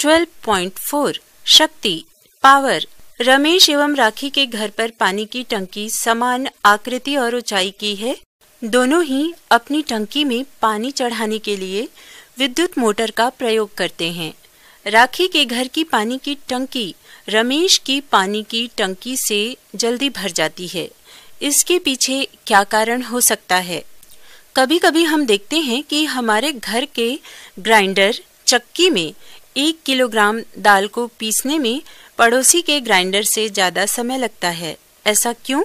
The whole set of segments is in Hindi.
12.4 शक्ति पावर रमेश एवं राखी के घर पर पानी की टंकी समान आकृति और ऊंचाई की है दोनों ही अपनी टंकी में पानी चढ़ाने के लिए विद्युत मोटर का प्रयोग करते हैं राखी के घर की पानी की टंकी रमेश की पानी की टंकी से जल्दी भर जाती है इसके पीछे क्या कारण हो सकता है कभी कभी हम देखते हैं कि हमारे घर के ग्राइंडर चक्की में एक किलोग्राम दाल को पीसने में पड़ोसी के ग्राइंडर से ज़्यादा समय लगता है ऐसा क्यों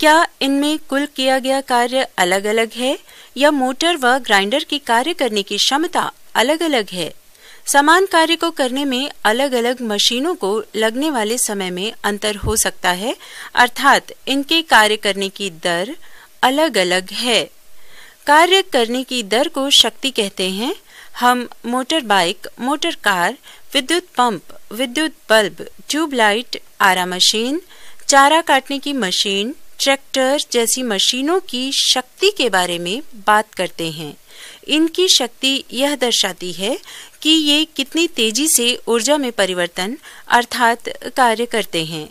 क्या इनमें कुल किया गया कार्य अलग अलग है या मोटर व ग्राइंडर की कार्य करने की क्षमता अलग अलग है समान कार्य को करने में अलग अलग मशीनों को लगने वाले समय में अंतर हो सकता है अर्थात इनके कार्य करने की दर अलग अलग है कार्य करने की दर को शक्ति कहते हैं हम मोटर बाइक मोटर कार विद्युत पंप विद्युत बल्ब ट्यूबलाइट आरा मशीन चारा काटने की मशीन ट्रैक्टर जैसी मशीनों की शक्ति के बारे में बात करते हैं इनकी शक्ति यह दर्शाती है कि ये कितनी तेजी से ऊर्जा में परिवर्तन अर्थात कार्य करते हैं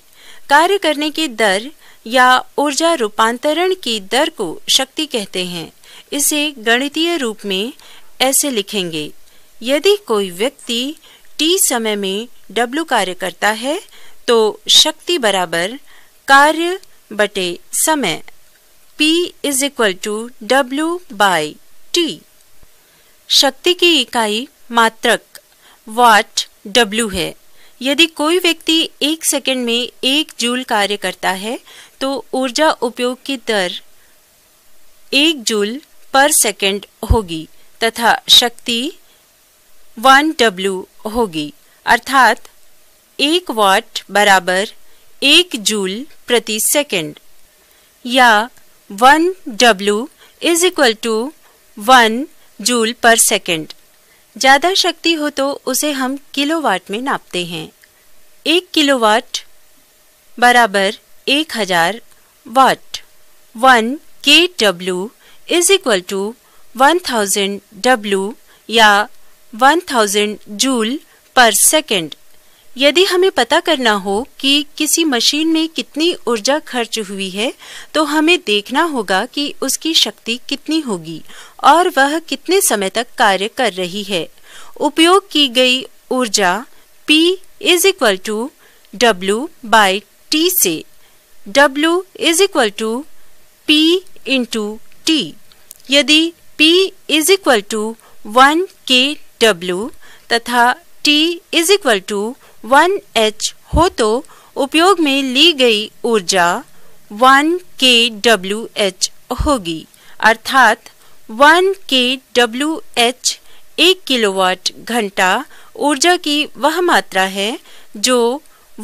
कार्य करने की दर या ऊर्जा रूपांतरण की दर को शक्ति कहते हैं इसे गणितीय रूप में ऐसे लिखेंगे यदि कोई व्यक्ति टी समय में डब्लू कार्य करता है तो शक्ति बराबर कार्य बटे समय P is equal to W by T शक्ति की इकाई मात्रक वाट डब्ल्यू है यदि कोई व्यक्ति एक सेकंड में एक जूल कार्य करता है तो ऊर्जा उपयोग की दर एक जूल पर सेकंड होगी तथा शक्ति वन डब्ल्यू होगी अर्थात एक वाट बराबर एक जूल प्रति सेकंड या one W is equal to one joule per second ज़्यादा शक्ति हो तो उसे हम किलोवाट में नापते हैं एक किलोवाट बराबर एक हजार watt one K W is equal to one thousand W या one thousand joule per second यदि हमें पता करना हो कि किसी मशीन में कितनी ऊर्जा खर्च हुई है तो हमें देखना होगा कि उसकी शक्ति कितनी होगी और वह कितने समय तक कार्य कर रही है उपयोग की गई ऊर्जा P is equal to W by T से W is equal to P into T यदि P is equal to one K W तथा T is equal to one H हो तो उपयोग में ली गई ऊर्जा वन के डब्ल्यू एच होगी अर्थात वन के डब्ल्यू एच एक किलोवाट घंटा ऊर्जा की वह मात्रा है जो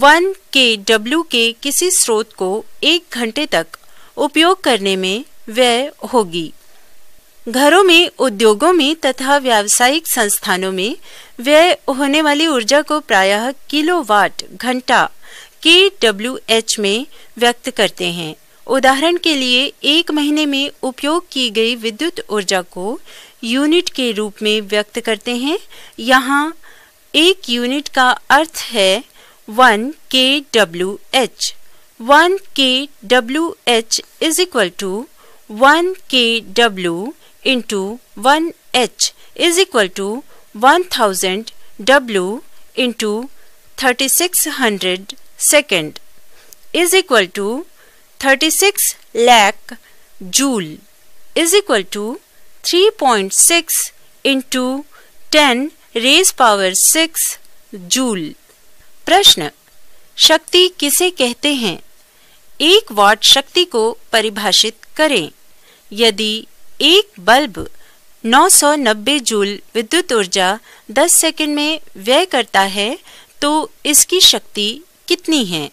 वन के डब्ल्यू के किसी स्रोत को एक घंटे तक उपयोग करने में व्यय होगी घरों में उद्योगों में तथा व्यावसायिक संस्थानों में व्यय होने वाली ऊर्जा को प्रायः किलोवाट घंटा के डब्ल्यू एच में व्यक्त करते हैं उदाहरण के लिए एक महीने में उपयोग की गई विद्युत ऊर्जा को यूनिट के रूप में व्यक्त करते हैं यहाँ एक यूनिट का अर्थ है one K W H one K W H is equal to one K W into 1H is equal to 1000 W into 3600 second is equal to 36 lakh joule is equal to 3.6 into 10 raise power 6 joule प्रश्न शक्ति किसे कहते हैं एक वाट शक्ति को परिभाषित करें यदि एक बल्ब 990 जूल विद्युत ऊर्जा 10 सेकंड में व्यय करता है तो इसकी शक्ति कितनी है